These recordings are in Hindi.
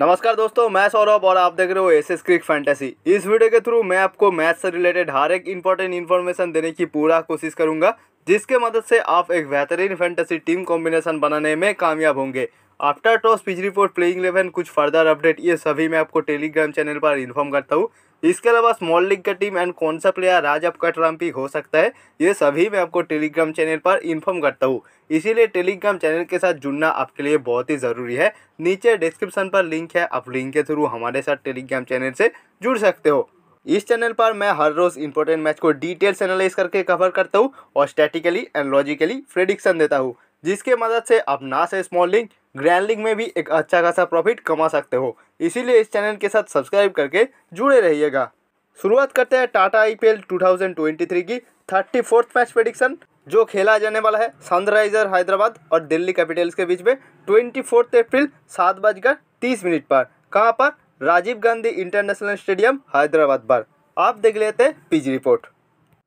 नमस्कार दोस्तों मैं सौरभ और आप देख रहे हो एस एस क्रिक फैंटेसी इस वीडियो के थ्रू मैं आपको मैथ से रिलेटेड हर एक इंपॉर्टेंट इन्फॉर्मेशन देने की पूरा कोशिश करूंगा जिसके मदद से आप एक बेहतरीन फैंटेसी टीम कॉम्बिनेशन बनाने में कामयाब होंगे after toss pitch report playing eleven कुछ फर्दर अपडेट ये सभी मैं आपको टेलीग्राम चैनल पर इन्फॉर्म करता हूँ इसके अलावा स्मॉल लीग का टीम एंड कौन सा प्लेयर आज आपका ट्रम्पिक हो सकता है ये सभी मैं आपको टेलीग्राम चैनल पर इन्फॉर्म करता हूँ इसीलिए टेलीग्राम चैनल के साथ जुड़ना आपके लिए बहुत ही ज़रूरी है नीचे डिस्क्रिप्शन पर लिंक है आप लिंक के थ्रू हमारे साथ टेलीग्राम चैनल से जुड़ सकते हो इस चैनल पर मैं हर रोज़ इंपॉर्टेंट मैच को डिटेल्स एनालाइज करके कवर करता हूँ और स्टैटिकली एंड लॉजिकली प्रेडिक्शन देता हूँ जिसके मदद से आप ना से स्मॉल लिंग ग्रैंड लिंग में भी एक अच्छा खासा प्रॉफिट कमा सकते हो इसीलिए इस चैनल के साथ सब्सक्राइब करके जुड़े रहिएगा शुरुआत करते हैं टाटा आई पी एल की थर्टी फोर्थ मैच प्रडिक्शन जो खेला जाने वाला है सनराइजर हैदराबाद और दिल्ली कैपिटल्स के बीच में ट्वेंटी फोर्थ अप्रैल सात बजकर तीस मिनट पर कहाँ पर राजीव गांधी इंटरनेशनल स्टेडियम हैदराबाद पर आप देख लेते हैं pitch report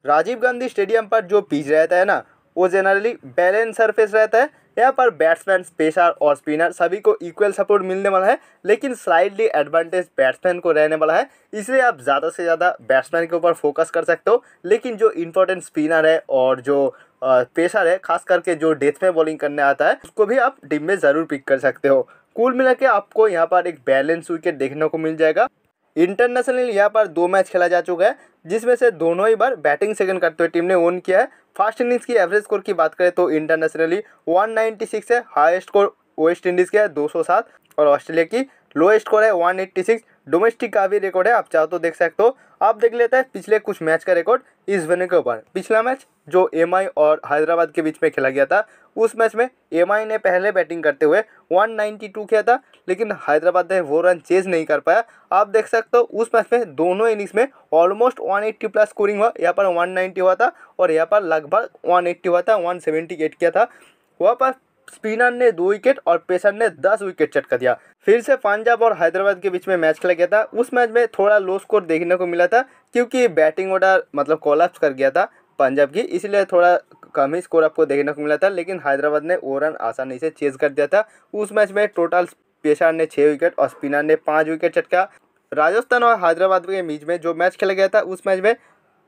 Rajiv Gandhi stadium पर जो पिच रहता है ना वो जनरली बैलेंस सरफेस रहता है यहाँ पर बैट्समैन पेशर और स्पिनर सभी को इक्वल सपोर्ट मिलने वाला है लेकिन स्लाइडली एडवांटेज बैट्समैन को रहने वाला है इसलिए आप ज़्यादा से ज़्यादा बैट्समैन के ऊपर फोकस कर सकते हो लेकिन जो इंपॉर्टेंट स्पिनर है और जो पेशर है खास करके जो डेथ में बॉलिंग करने आता है उसको भी आप टीम में ज़रूर पिक कर सकते हो कुल मिला के आपको यहाँ पर एक बैलेंस विकेट देखने को मिल जाएगा इंटरनेशनल यहाँ पर दो मैच खेला जा चुका है जिसमें से दोनों ही बार बैटिंग सेकंड करते हुए टीम ने ओन किया है फर्स्ट इनिंग्स की एवरेज स्कोर की बात करें तो इंटरनेशनली 196 है हाईएस्ट स्कोर वेस्ट इंडीज़ के है 207 और ऑस्ट्रेलिया की लोएस्ट स्कोर है 186 डोमेस्टिक का भी रिकॉर्ड है आप चाहो तो देख सकते हो आप देख लेते हैं पिछले कुछ मैच का रिकॉर्ड इस बने के ऊपर पिछला मैच जो एम और हैदराबाद के बीच में खेला गया था उस मैच में एम ने पहले बैटिंग करते हुए 192 किया था लेकिन हैदराबाद ने वो रन चेज नहीं कर पाया आप देख सकते हो उस मैच में दोनों इनिंग्स में ऑलमोस्ट 180 प्लस स्कोरिंग हुआ यहाँ पर 190 हुआ था और यहाँ पर लगभग 180 हुआ था 178 किया था वहाँ पर स्पिनर ने दो विकेट और पेसर ने दस विकेट चटका दिया फिर से पंजाब और हैदराबाद के बीच में मैच खेला गया था उस मैच में थोड़ा लो स्कोर देखने को मिला था क्योंकि बैटिंग ऑर्डर मतलब कोलैप्स कर गया था पंजाब की इसलिए थोड़ा कम ही स्कोर आपको देखने को मिला था लेकिन हैदराबाद ने वो रन आसानी से चेज कर दिया था उस मैच में टोटल पेशर ने छः विकेट और स्पिनर ने पाँच विकेट चटका राजस्थान और हैदराबाद के बीच में जो मैच खेला गया था उस मैच में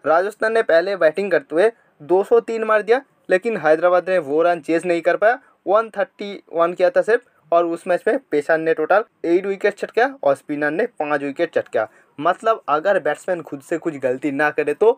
राजस्थान ने पहले बैटिंग करते हुए 203 मार दिया लेकिन हैदराबाद ने वो रन चेज नहीं कर पाया वन थर्टी वन किया था सिर्फ और उस मैच में पेशान ने टोटल एट विकेट चटका और स्पिनर ने पाँच विकेट चटका मतलब अगर बैट्समैन खुद से कुछ गलती ना करे तो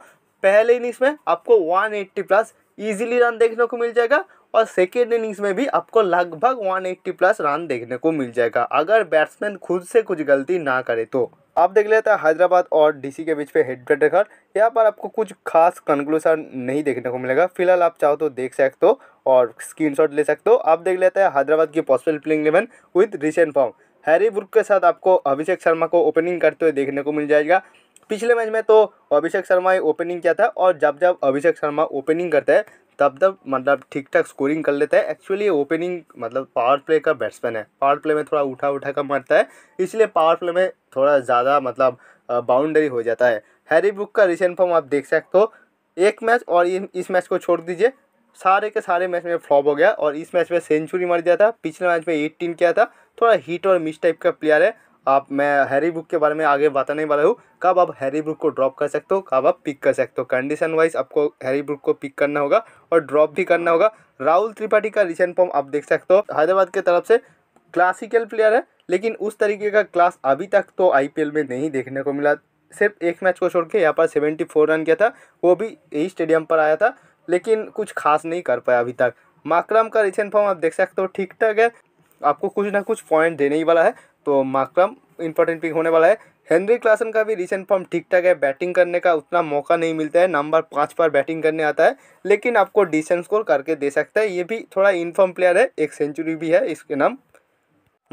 पहले इनिंग्स में आपको one eighty plus easily run देखने को मिल जाएगा और सेकेंड इनिंग्स में भी आपको लगभग वन एट्टी प्लस रन देखने को मिल जाएगा अगर बैट्समैन खुद से कुछ गलती ना करे तो आप देख लेते हैं हैदराबाद और डीसी के बीच पे हेड टू हेड यहाँ पर आपको कुछ खास कंक्लूसन नहीं देखने को मिलेगा फिलहाल आप चाहो तो देख सकते हो और स्क्रीनशॉट ले सकते हो आप देख लेते हैं हैदराबाद की possible playing eleven with recent form Harry Brook के साथ आपको अभिषेक शर्मा को ओपनिंग करते हुए देखने को मिल जाएगा पिछले मैच में तो अभिषेक शर्मा ओपनिंग किया था और जब जब अभिषेक शर्मा ओपनिंग करते हैं तब तब मतलब ठीक ठाक स्कोरिंग कर लेता है एक्चुअली ओपनिंग मतलब पावर प्ले का बैट्समैन है पावर प्ले में थोड़ा उठा उठा कर मारता है इसलिए पावर प्ले में थोड़ा ज़्यादा मतलब बाउंड्री हो जाता है हैरी बुक का रिसेंट फॉर्म आप देख सकते हो एक मैच और इस मैच को छोड़ दीजिए सारे के सारे मैच में फ्लॉप हो गया और इस मैच में सेंचुरी मार दिया था पिछले मैच में एट्टीन किया था थोड़ा हिट और मिस टाइप का प्लेयर है आप मैं हैरी बुक के बारे में आगे बताने वाला हूँ कब आप हैरी बुक को ड्रॉप कर सकते हो कब आप पिक कर सकते हो कंडीशन वाइज आपको हैरी बुक को पिक करना होगा और ड्रॉप भी करना होगा राहुल त्रिपाठी का रिसेंट फॉर्म आप देख सकते हो हैदराबाद की तरफ से क्लासिकल प्लेयर है लेकिन उस तरीके का क्लास अभी तक तो आई में नहीं देखने को मिला सिर्फ एक मैच को छोड़ के यहाँ पर सेवेंटी फोर रन किया था वो भी यही स्टेडियम पर आया था लेकिन कुछ खास नहीं कर पाया अभी तक माकराम का रिसेंट फॉर्म आप देख सकते हो ठीक ठाक है आपको कुछ ना कुछ पॉइंट देने ही वाला है तो माक्रम इंपॉर्टेंट पिक होने वाला है हेनरी क्लासन का भी रिसेंट फॉर्म ठीक ठाक है बैटिंग करने का उतना मौका नहीं मिलता है नंबर पाँच पर बैटिंग करने आता है लेकिन आपको डिसेंट स्कोर करके दे सकता है ये भी थोड़ा इनफॉर्म प्लेयर है एक सेंचुरी भी है इसके नाम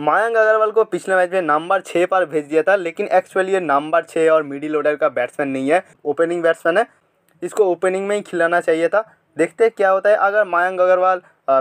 मायांक अग्रवाल को पिछले मैच में नंबर छः पर भेज दिया था लेकिन एक्चुअली ये नंबर छः और मिडिल ऑर्डर का बैट्समैन नहीं है ओपनिंग बैट्समैन है इसको ओपनिंग में ही खिलाना चाहिए था देखते हैं क्या होता है अगर मायंक अग्रवाल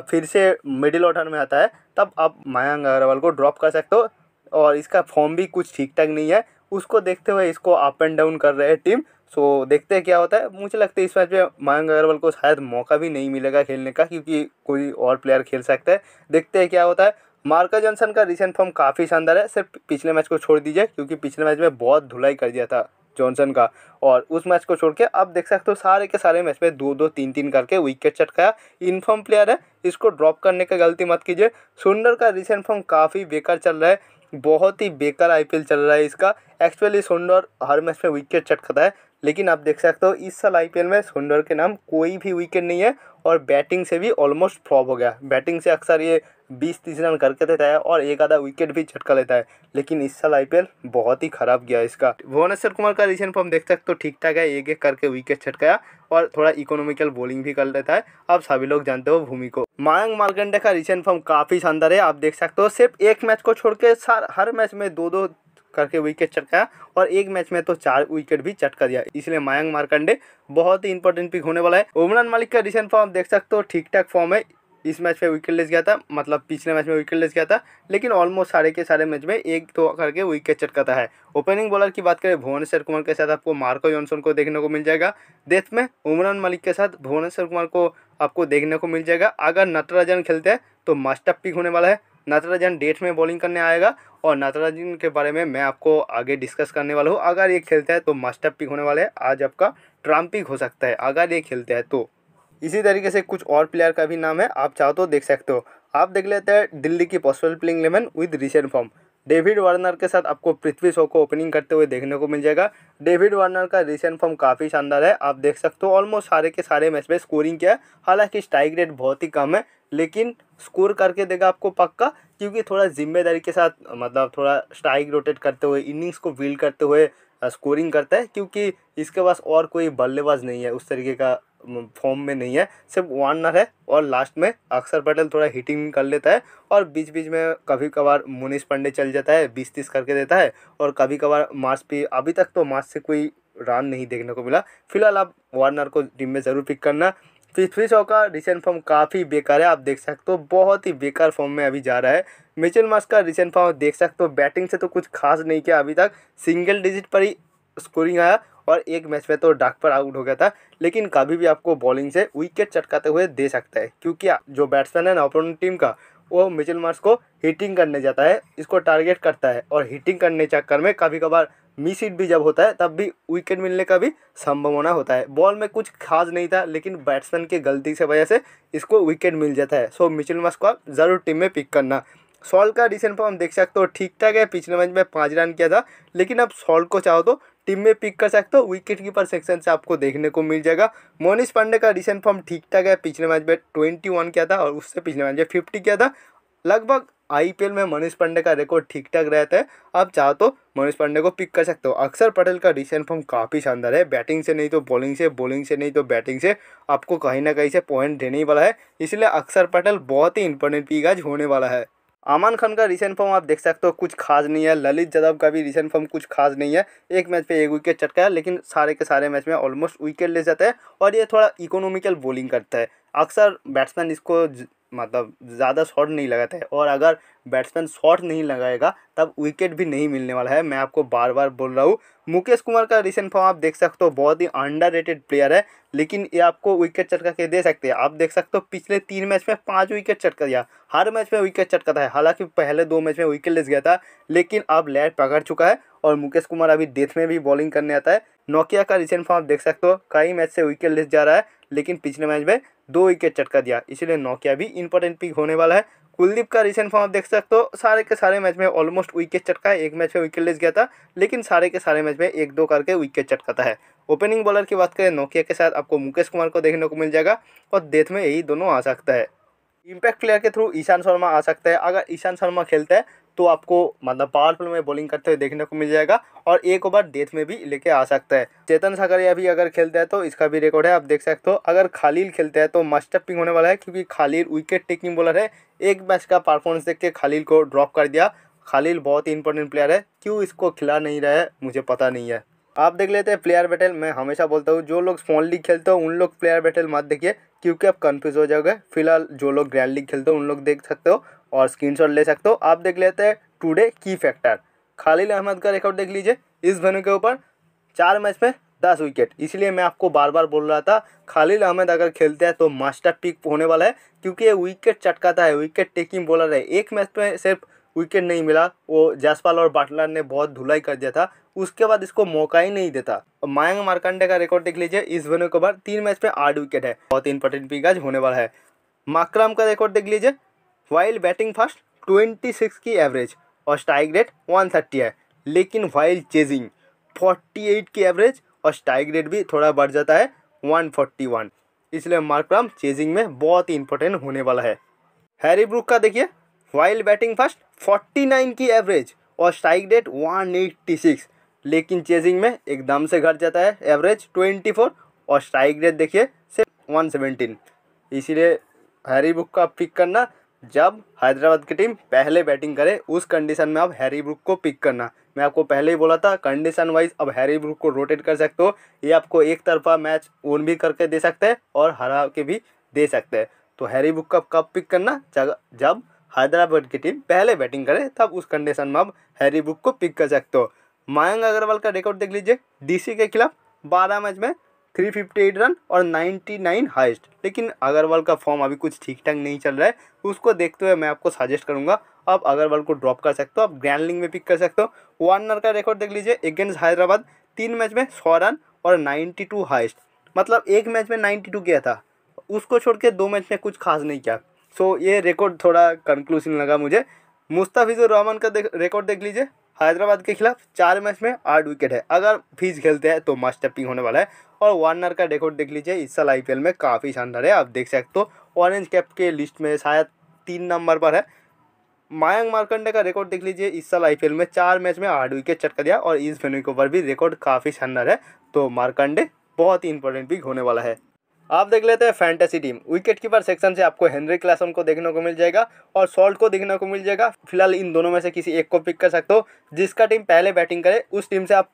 फिर से मिडिल ऑर्डर में आता है तब आप मायांक अग्रवाल को ड्रॉप कर सकते हो और इसका फॉर्म भी कुछ ठीक ठाक नहीं है उसको देखते हुए इसको अप एंड डाउन कर रहे हैं टीम सो देखते हैं क्या होता है मुझे लगता है इस मैच में मयंक अग्रवाल को शायद मौका भी नहीं मिलेगा खेलने का क्योंकि कोई और प्लेयर खेल सकता है देखते हैं क्या होता है मार्का जॉनसन का रिसेंट फॉर्म काफ़ी शानदार है सिर्फ पिछले मैच को छोड़ दीजिए क्योंकि पिछले मैच में बहुत धुलाई कर दिया था जॉनसन का और उस मैच को छोड़ के आप देख सकते हो सारे के सारे मैच में दो दो तीन तीन करके विकेट चटकाया इनफॉर्म प्लेयर है इसको ड्रॉप करने का गलती मत कीजिए सुंदर का रिसेंट फॉर्म काफ़ी बेकार चल रहा है बहुत ही बेकार आईपीएल चल रहा है इसका एक्चुअली सुंदर हर मैच में विकेट चटकता है लेकिन आप देख सकते हो इस साल आई में सुंदर के नाम कोई भी विकेट नहीं है और बैटिंग से भी ऑलमोस्ट फ्लॉप हो गया बैटिंग से अक्सर ये बीस तीस रन करके देता है और एक आधा विकेट भी झटका लेता है लेकिन इस साल आईपीएल बहुत ही खराब गया इसका भुवनेश्वर कुमार का रिसेंट फॉर्म देख सकते हो ठीक ठाक है एक एक करके विकेट छटकाया और थोड़ा इकोनॉमिकल बॉलिंग भी कर लेता है आप सभी लोग जानते हो भूमि को मायंग मार्कंडे का रिसेंट फॉर्म काफ़ी शानदार है आप देख सकते हो सिर्फ एक मैच को छोड़ के हर मैच में दो दो करके विकेट चटकाया और एक मैच में तो चार विकेट भी चटका दिया इसलिए मयंक मार्कंडे बहुत ही इंपॉर्टेंट पिक होने वाला है उमरान मालिक का रिसेंट फॉर्म देख सकते हो ठीक ठाक फॉर्म है इस मैच में विकेट लेस गया था मतलब पिछले मैच में विकेट लेस गया था लेकिन ऑलमोस्ट सारे के सारे मैच में एक तो करके विकेट चटकाता है ओपनिंग बॉलर की बात करें भुवनेश्वर कुमार के साथ आपको मार्को जॉनसन को देखने को मिल जाएगा डेथ में उमरान मलिक के साथ भुवनेश्वर कुमार को आपको देखने को मिल जाएगा अगर नटराजन खेलते हैं तो मास्टर पिक होने वाला है नटराजन डेट में बॉलिंग करने आएगा और नटराजन के बारे में मैं आपको आगे डिस्कस करने वाला हूँ अगर ये खेलता है तो मास्टर पिक होने वाला है आज आपका ट्राम पिक हो सकता है अगर ये खेलता है तो इसी तरीके से कुछ और प्लेयर का भी नाम है आप चाहो तो देख सकते हो आप देख लेते हैं दिल्ली की possible playing eleven with recent form David Warner के साथ आपको पृथ्वी शो को ओपनिंग करते हुए देखने को मिल जाएगा डेविड वार्नर का रिसेंट फॉर्म काफ़ी शानदार है आप देख सकते हो ऑलमोस्ट सारे के सारे मैच में स्कोरिंग किया है हालांकि स्ट्राइक रेट बहुत ही कम है लेकिन स्कोर करके देगा आपको पक्का क्योंकि थोड़ा जिम्मेदारी के साथ मतलब थोड़ा स्ट्राइक रोटेट करते हुए इनिंग्स को फील्ड करते हुए स्कोरिंग करता है क्योंकि इसके पास और कोई बल्लेबाज नहीं है उस तरीके का फॉर्म में नहीं है सिर्फ वार्नर है और लास्ट में अक्षर पटेल थोड़ा हिटिंग कर लेता है और बीच बीच में कभी कभार मुनीष पांडे चल जाता है बीस तीस करके देता है और कभी कभार मार्च पे अभी तक तो मार्च से कोई रन नहीं देखने को मिला फिलहाल आप वार्नर को टीम में ज़रूर पिक करना पृथ्वी शॉ का रिसेंट फॉर्म काफ़ी बेकार है आप देख सकते हो बहुत ही बेकार फॉर्म में अभी जा रहा है मिचिल मास का रिसेंट फॉर्म देख सकते हो बैटिंग से तो कुछ खास नहीं किया अभी तक सिंगल डिजिट पर ही स्कोरिंग आया और एक मैच में तो डाक पर आउट हो गया था लेकिन कभी भी आपको बॉलिंग से विकेट चटकाते हुए दे सकता है क्योंकि जो बैट्समैन है ना अपोनेंट टीम का वो मिचिल मार्स को हिटिंग करने जाता है इसको टारगेट करता है और हिटिंग करने चक्कर में कभी कभार मिस हिट भी जब होता है तब भी विकेट मिलने का भी संभावना होता है बॉल में कुछ खास नहीं था लेकिन बैट्समैन की गलती से वजह से इसको विकेट मिल जाता है सो मिचुल मस को आप ज़रूर टीम में पिक करना सॉल का रिसेंट फॉर्म देख सकते हो ठीक ठाक है पिछले मैच में पाँच रन किया था लेकिन अब सॉल को चाहो तो टीम में पिक कर सकते हो विकेट कीपर सेक्शन से आपको देखने को मिल जाएगा मोनिश पांडे का रिसेंट फॉर्म ठीक ठाक है पिछले मैच में ट्वेंटी वन किया था और उससे पिछले मैच में फिफ्टी किया था लगभग आईपीएल में मनीष पांडे का रिकॉर्ड ठीक ठाक रहता है आप चाहो तो मनीष पांडे को पिक कर सकते हो अक्षर पटेल का रिसेंट फॉर्म काफ़ी शानदार है बैटिंग से नहीं तो बॉलिंग से बॉलिंग से नहीं तो बैटिंग से आपको कहीं ना कहीं से पॉइंट देने ही वाला है इसलिए अक्षर पटेल बहुत ही इंपॉर्टेंट पिक आज होने वाला है आमान खान का रिसेंट फॉर्म आप देख सकते हो कुछ खास नहीं है ललित यादव का भी रिसेंट फॉर्म कुछ खास नहीं है एक मैच पे एक विकेट चटका है लेकिन सारे के सारे मैच में ऑलमोस्ट विकेट ले जाता है और ये थोड़ा इकोनॉमिकल बॉलिंग करता है अक्सर बैट्समैन इसको मतलब ज़्यादा शॉट नहीं लगाते हैं और अगर बैट्समैन शॉट नहीं लगाएगा तब विकेट भी नहीं मिलने वाला है मैं आपको बार बार बोल रहा हूँ मुकेश कुमार का रिसेंट फॉर्म आप देख सकते हो बहुत ही अंडर प्लेयर है लेकिन ये आपको विकेट चटका के दे सकते हैं आप देख सकते हो पिछले तीन मैच में पाँच विकेट चटका दिया हर मैच में विकेट चटकाता है हालाँकि पहले दो मैच में विकेट लेस गया था लेकिन अब लैट पकड़ चुका है और मुकेश कुमार अभी डेथ में भी बॉलिंग करने आता है नोकिया का रिसेंट फॉर्म देख सकते हो कई मैच से विकेट लेस जा रहा है लेकिन पिछले मैच में दो विकेट चटका दिया इसलिए नोकिया भी इंपॉर्टेंट पिक होने वाला है कुलदीप का रिसेंट फॉर्म आप देख सकते हो सारे के सारे मैच में ऑलमोस्ट विकेट चटका है एक मैच में विकेट लेस गया था लेकिन सारे के सारे मैच में एक दो करके विकेट चटकाता है ओपनिंग बॉलर की बात करें नोकिया के साथ आपको मुकेश कुमार को देखने को मिल जाएगा और डेथ में यही दोनों आ सकता है इम्पैक्ट प्लेयर के थ्रू ईशान शर्मा आ सकता है अगर ईशान शर्मा खेलता है तो आपको मतलब पावरफुल में बॉलिंग करते हुए देखने को मिल जाएगा और एक ओवर डेथ में भी लेके आ सकता है चेतन सागरिया भी अगर खेलते हैं तो इसका भी रिकॉर्ड है आप देख सकते हो अगर खालील खेलते हैं तो मस्टअप पिंग होने वाला है क्योंकि खालील विकेट टेकिंग बॉलर है एक मैच का परफॉर्मेंस देख के खालील को ड्रॉप कर दिया खालील बहुत ही इंपॉर्टेंट प्लेयर है क्यों इसको खिला नहीं रहा है मुझे पता नहीं है आप देख लेते हैं प्लेयर बैटल मैं हमेशा बोलता हूँ जो लोग स्मॉल लीग खेलते हो उन लोग प्लेयर बैटल मत देखिए क्योंकि आप कन्फ्यूज़ हो जाओगे फिलहाल जो लोग ग्रैंड लीग खेलते हो उन लोग देख सकते हो और स्क्रीन ले सकते हो आप देख लेते हैं टूडे की फैक्टर खालिल अहमद का रिकॉर्ड देख लीजिए इस वेन्यू के ऊपर चार मैच में दस विकेट इसलिए मैं आपको बार बार बोल रहा था खालिल अहमद अगर खेलते हैं तो मास्टर पिक होने वाला है क्योंकि ये विकेट चटकाता है विकेट टेकिंग बॉलर है एक मैच में सिर्फ विकेट नहीं मिला वो जसपाल और बाटलर ने बहुत धुलाई कर दिया था उसके बाद इसको मौका ही नहीं देता और मायंग मार्कंडे का रिकॉर्ड देख लीजिए इस विनर के बाद तीन मैच पे आठ विकेट है बहुत इंपॉर्टेंट पिक आज होने वाला है माक्राम का रिकॉर्ड देख लीजिए while batting first twenty six की एवरेज और स्ट्राइक रेट वन थर्टी है लेकिन वाइल्ड चेजिंग फोर्टी एट की एवरेज और स्ट्राइक रेट भी थोड़ा बढ़ जाता है वन फोर्टी वन इसलिए मार्क्राम चेजिंग में बहुत ही इंपॉर्टेंट होने वाला है हैरी ब्रुक का देखिए while batting first forty nine की एवरेज और स्ट्राइक रेट सिक्स लेकिन चेजिंग में एकदम से घट जाता है एवरेज ट्वेंटी फोर और स्ट्राइक रेट देखिए सिर्फ वन सेवेंटीन इसीलिए हैरी बुक का पिक करना जब हैदराबाद की टीम पहले बैटिंग करे उस कंडीशन में आप हैरी ब्रुक को पिक करना मैं आपको पहले ही बोला था कंडीशन वाइज अब हैरी ब्रुक को रोटेट कर सकते हो ये आपको एक तरफा मैच ओन भी करके दे सकते हैं और हरा के भी दे सकते हैं तो हैरी ब्रुक का कब पिक करना जब हैदराबाद की टीम पहले बैटिंग करे तब उस कंडीशन में आप हैरी ब्रुक को पिक कर सकते हो मयंक अग्रवाल का रिकॉर्ड देख लीजिए डीसी के खिलाफ 12 मैच में 358 रन और 99 हाइस्ट लेकिन अग्रवाल का फॉर्म अभी कुछ ठीक ठाक नहीं चल रहा है उसको देखते हुए मैं आपको सजेस्ट करूंगा आप अग्रवाल को ड्रॉप कर सकते हो आप ग्रैंड लिंग में पिक कर सकते हो वार्नर का रिकॉर्ड देख लीजिए अगेंस्ट हैदराबाद तीन मैच में सौ रन और नाइन्टी हाइस्ट मतलब एक मैच में नाइन्टी किया था उसको छोड़ के दो मैच में कुछ खास नहीं किया सो so, ये रिकॉर्ड थोड़ा कंक्लूसिंग लगा मुझे मुस्ताफिजुर रहमान का रिकॉर्ड देख लीजिए हैदराबाद के खिलाफ चार मैच में आठ विकेट है अगर फीस खेलते हैं तो मास्टरपिंग होने वाला है और वार्नर का रिकॉर्ड देख लीजिए इस साल आई में काफ़ी शानदार है आप देख सकते हो ऑरेंज कैप के लिस्ट में शायद तीन नंबर पर है मायंग मार्कंडे का रिकॉर्ड देख लीजिए इस साल आई में चार मैच में आठ विकेट चटका दिया और इस वेन्यू के ऊपर भी रिकॉर्ड काफ़ी शानदार है तो मार्कंडे बहुत ही इंपॉर्टेंट भी होने वाला है आप देख लेते हैं fantasy team wicket keeper section से आपको हेनरी क्लासन को देखने को मिल जाएगा और सॉल्ट को देखने को मिल जाएगा फिलहाल इन दोनों में से किसी एक को पिक कर सकते हो जिसका टीम पहले बैटिंग करे उस टीम से आप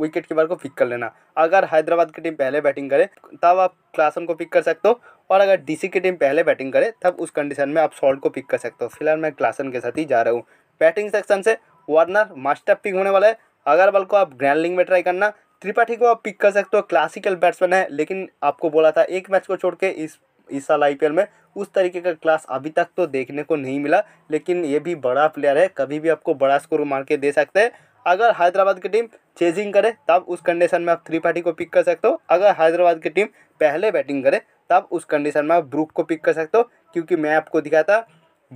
विकेट कीपर को पिक कर लेना अगर हैदराबाद की टीम पहले बैटिंग करे तब आप क्लासन को पिक कर सकते हो और अगर डी की टीम पहले बैटिंग करे तब उस कंडीशन में आप सॉल्ट को पिक कर सकते हो फिलहाल मैं क्लासन के साथ ही जा रहा हूँ बैटिंग सेक्शन से वार्नर मास्टर पिक होने वाला है अगर बल को आप ग्रैंड लिंग में ट्राई करना त्रिपाठी को आप पिक कर सकते हो क्लासिकल बैट्समैन है लेकिन आपको बोला था एक मैच को छोड़ के इस इस साल आई में उस तरीके का क्लास अभी तक तो देखने को नहीं मिला लेकिन ये भी बड़ा प्लेयर है कभी भी आपको बड़ा स्कोर मार के दे सकते हैं अगर हैदराबाद की टीम चेजिंग करे तब उस कंडीशन में आप त्रिपाठी को पिक कर सकते हो अगर हैदराबाद की टीम पहले बैटिंग करे तब उस कंडीशन में आप ब्रूक को पिक कर सकते हो क्योंकि मैं आपको दिखाता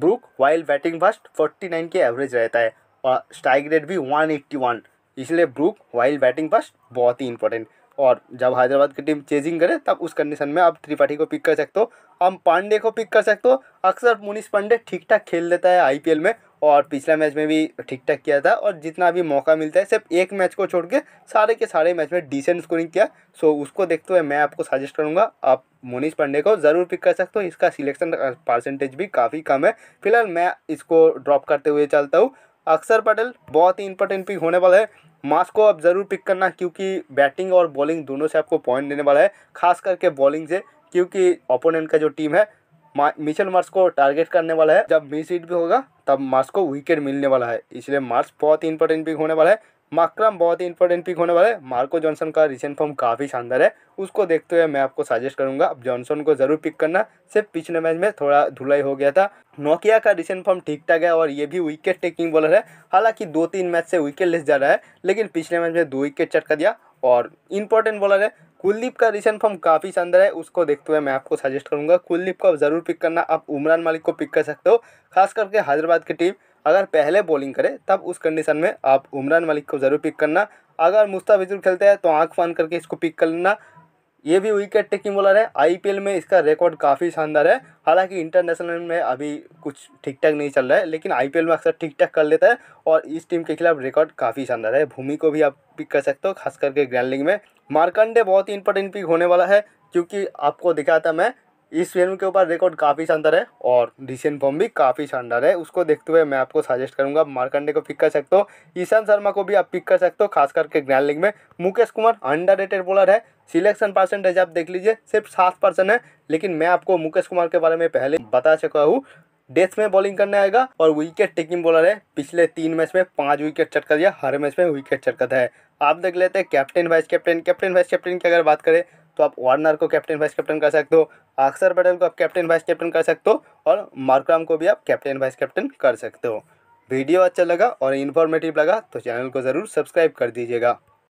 ब्रूक वाइल्ड बैटिंग फर्स्ट 49 के एवरेज रहता है और स्ट्राइक रेट भी 181 इसलिए ब्रूक वाइल्ड बैटिंग पास बहुत ही इंपॉर्टेंट और जब हैदराबाद की टीम चेजिंग करे तब उस कंडीशन में आप त्रिपाठी को पिक कर सकते हो हम पांडे को पिक कर सकते हो अक्सर मुनीष पांडे ठीक ठाक खेल लेता है आईपीएल में और पिछला मैच में भी ठीक ठाक किया था और जितना भी मौका मिलता है सिर्फ एक मैच को छोड़ के सारे के सारे मैच में डिसेंट स्कोरिंग किया सो उसको देखते हुए मैं आपको सजेस्ट करूँगा आप मुनीष पांडे को ज़रूर पिक कर सकते हो इसका सिलेक्शन परसेंटेज भी काफ़ी कम है फिलहाल मैं इसको ड्रॉप करते हुए चलता हूँ अक्षर पटेल बहुत ही इंपॉर्टेंट पिक होने वाला है मास को आप ज़रूर पिक करना क्योंकि बैटिंग और बॉलिंग दोनों से आपको पॉइंट देने वाला है खास करके बॉलिंग से क्योंकि ओपोनेंट का जो टीम है मिशेल मार्स को टारगेट करने वाला है जब मिस हिट भी होगा तब मार्स को विकेट मिलने वाला है इसलिए मार्स बहुत ही इंपॉर्टेंट पिक होने वाला है माक्रम बहुत ही इंपॉर्टेंट पिक होने वाला है मार्को जॉनसन का रिसेंट फॉर्म काफ़ी शानदार है उसको देखते हुए मैं आपको सजेस्ट करूंगा अब जॉनसन को ज़रूर पिक करना सिर्फ पिछले मैच में थोड़ा धुलाई हो गया था नोकिया का रिसेंट फॉर्म ठीक ठाक है और ये भी विकेट टेकिंग बॉलर है हालांकि दो तीन मैच से विकेट लेस जा रहा है लेकिन पिछले मैच में दो विकेट चटका दिया और इंपॉर्टेंट बॉलर है कुलदीप का रिसेंट फॉर्म काफ़ी शानदार है उसको देखते हुए मैं आपको सजेस्ट करूंगा कुलदीप को ज़रूर पिक करना आप उमरान मालिक को पिक कर सकते हो खास करके हैदराबाद की टीम अगर पहले बॉलिंग करे तब उस कंडीशन में आप उमरान मलिक को ज़रूर पिक करना अगर मुस्ताफिजुल खेलते हैं तो आंख फान करके इसको पिक कर लेना ये भी विकेट टेकिंग बॉलर है आईपीएल में इसका रिकॉर्ड काफ़ी शानदार है हालांकि इंटरनेशनल में अभी कुछ ठीक ठाक नहीं चल रहा है लेकिन आईपीएल में अक्सर ठीक ठाक कर लेता है और इस टीम के खिलाफ रिकॉर्ड काफ़ी शानदार है भूमि को भी आप पिक कर सकते हो खास करके ग्रैंड लीग में मार्कंडे बहुत ही इंपॉर्टेंट पिक होने वाला है क्योंकि आपको दिखाया था मैं इस फिल्म के ऊपर रिकॉर्ड काफ़ी शानदार है और डिसन फॉर्म भी काफ़ी शानदार है उसको देखते हुए मैं आपको सजेस्ट करूंगा मारकंडे को पिक कर सकते हो ईशान शर्मा को भी आप पिक कर सकते हो खास करके ग्रैंड लीग में मुकेश कुमार अंडर बॉलर है सिलेक्शन परसेंटेज आप देख लीजिए सिर्फ सात परसेंट है लेकिन मैं आपको मुकेश कुमार के बारे में पहले बता चुका हूँ डेथ में बॉलिंग करने आएगा और विकेट टेकिंग बॉलर है पिछले तीन मैच में पांच विकेट चटका दिया हर मैच में विकेट चटका है आप देख लेते हैं captain vice captain captain vice captain की अगर बात करें तो आप वार्नर को कैप्टन वाइस कैप्टन कर सकते हो अक्सर पटेल को आप कैप्टन वाइस कैप्टन कर सकते हो और मार्क्राम को भी आप कैप्टन वाइस कैप्टन कर सकते हो वीडियो अच्छा लगा और इन्फॉर्मेटिव लगा तो चैनल को ज़रूर सब्सक्राइब कर दीजिएगा